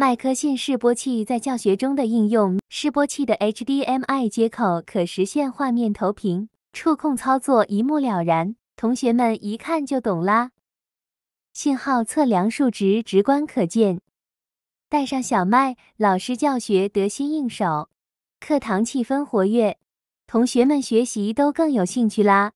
麦克信示波器在教学中的应用，示波器的 HDMI 接口可实现画面投屏，触控操作一目了然，同学们一看就懂啦。信号测量数值直观可见，带上小麦，老师教学得心应手，课堂气氛活跃，同学们学习都更有兴趣啦。